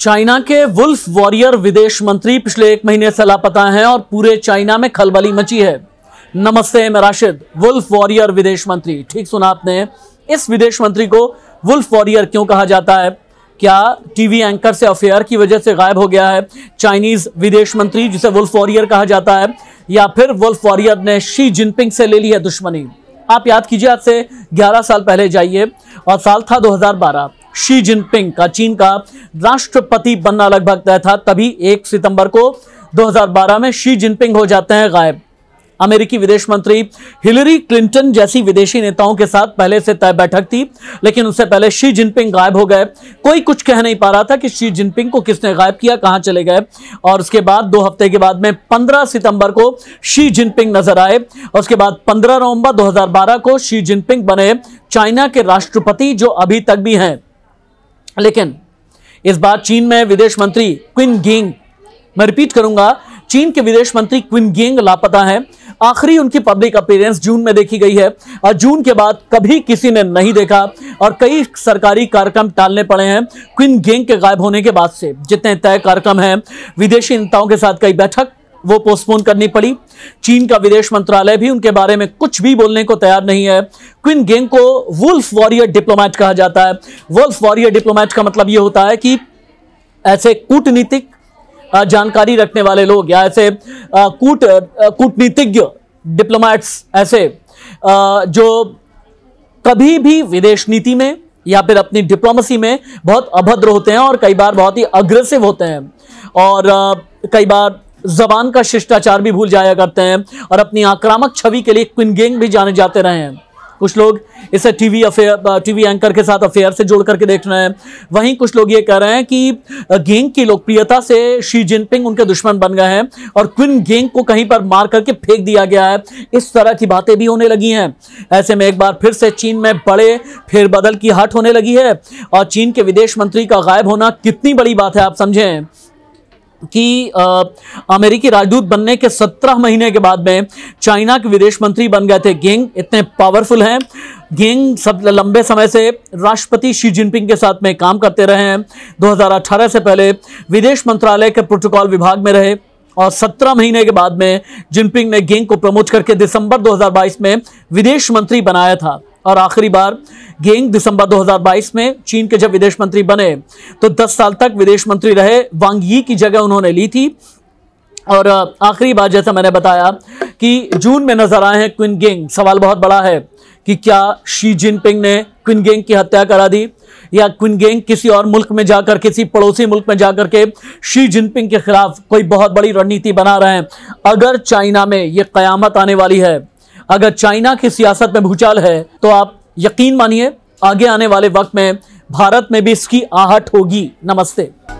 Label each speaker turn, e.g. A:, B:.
A: China के wolf warrior विदेश मंत्री पिछले एक महीने से लापता हैं और पूरे चाइना में खलबली मची है नमस्ते मैं राशिद वुल्फ वॉरियर विदेश मंत्री ठीक सुना आपने इस विदेश मंत्री को वुल्फ वॉरियर क्यों कहा जाता है क्या टीवी एंकर से अफेयर की वजह से गायब हो गया है चाइनीज विदेश मंत्री जिसे वुल्फ वॉरियर कहा जाता है या फिर वुल्फ वॉरियर ने शी जिनपिंग से ले ली है दुश्मनी आप याद कीजिए आज से 11 साल पहले जाइए और साल था 2012 शी जिनपिंग का चीन का राष्ट्रपति बनना लगभग तय था तभी एक सितंबर को 2012 में शी जिनपिंग हो जाते हैं गायब अमेरिकी विदेश मंत्री हिलरी क्लिंटन जैसी विदेशी नेताओं के साथ पहले से तय बैठक थी लेकिन उससे पहले शी जिनपिंग गायब हो गए कोई कुछ कह नहीं पा रहा था कि शी जिनपिंग को किसने गायब किया कहाँ चले गए और उसके बाद दो हफ्ते के बाद में 15 सितंबर को शी जिनपिंग नजर आए और उसके बाद 15 नवंबर 2012 को शी जिनपिंग बने चाइना के राष्ट्रपति जो अभी तक भी हैं लेकिन इस बार चीन में विदेश मंत्री क्विन गेंग मैं रिपीट करूंगा चीन के विदेश मंत्री क्विन गेंग लापता है आखिरी उनकी पब्लिक अपीयरेंस जून में देखी गई है और जून के बाद कभी किसी ने नहीं देखा और कई सरकारी कार्यक्रम टालने पड़े हैं क्विन गेंग के गायब होने के बाद से जितने तय कार्यक्रम हैं विदेशी नेताओं के साथ कई बैठक वो पोस्टपोन करनी पड़ी चीन का विदेश मंत्रालय भी उनके बारे में कुछ भी बोलने को तैयार नहीं है क्विन गेंग को वुल्फ वॉरियर डिप्लोमैट कहा जाता है वुल्फ वॉरियर डिप्लोमैट का मतलब ये होता है कि ऐसे कूटनीतिक जानकारी रखने वाले लोग या ऐसे कूट कूटनीतिज्ञ डिप्लोमैट्स ऐसे जो कभी भी विदेश नीति में या फिर अपनी डिप्लोमेसी में बहुत अभद्र होते हैं और कई बार बहुत ही अग्रेसिव होते हैं और कई बार जबान का शिष्टाचार भी भूल जाया करते हैं और अपनी आक्रामक छवि के लिए क्विनगेंग गेंग भी जाने जाते रहे हैं कुछ लोग इसे टीवी अफेयर टीवी एंकर के साथ अफेयर से जोड़ करके देख रहे हैं वहीं कुछ लोग ये कह रहे हैं कि गेंग की लोकप्रियता से शी जिनपिंग उनके दुश्मन बन गए हैं और क्विन गेंग को कहीं पर मार करके फेंक दिया गया है इस तरह की बातें भी होने लगी हैं ऐसे में एक बार फिर से चीन में बड़े फेरबदल की हट होने लगी है और चीन के विदेश मंत्री का गायब होना कितनी बड़ी बात है आप समझें कि अमेरिकी राजदूत बनने के 17 महीने के बाद में चाइना के विदेश मंत्री बन गए थे गेंग इतने पावरफुल हैं गेंग सब लंबे समय से राष्ट्रपति शी जिनपिंग के साथ में काम करते रहे हैं 2018 से पहले विदेश मंत्रालय के प्रोटोकॉल विभाग में रहे और 17 महीने के बाद में जिनपिंग ने गेंग को प्रमोट करके दिसंबर 2022 में विदेश मंत्री बनाया था और आखिरी बार गेंग दिसंबर 2022 में चीन के जब विदेश मंत्री बने तो 10 साल तक विदेश मंत्री रहे वांग यी की जगह उन्होंने ली थी और आखिरी बार जैसा मैंने बताया कि जून में नजर आए हैं क्विन गेंग सवाल बहुत बड़ा है कि क्या शी जिनपिंग ने क्विन गेंग की हत्या करा दी या क्विन गेंग किसी और मुल्क में जाकर किसी पड़ोसी मुल्क में जाकर के शी जिनपिंग के खिलाफ कोई बहुत बड़ी रणनीति बना रहे हैं अगर चाइना में ये कयामत आने वाली है अगर चाइना की सियासत में भूचाल है तो आप यकीन मानिए आगे आने वाले वक्त में भारत में भी इसकी आहट होगी नमस्ते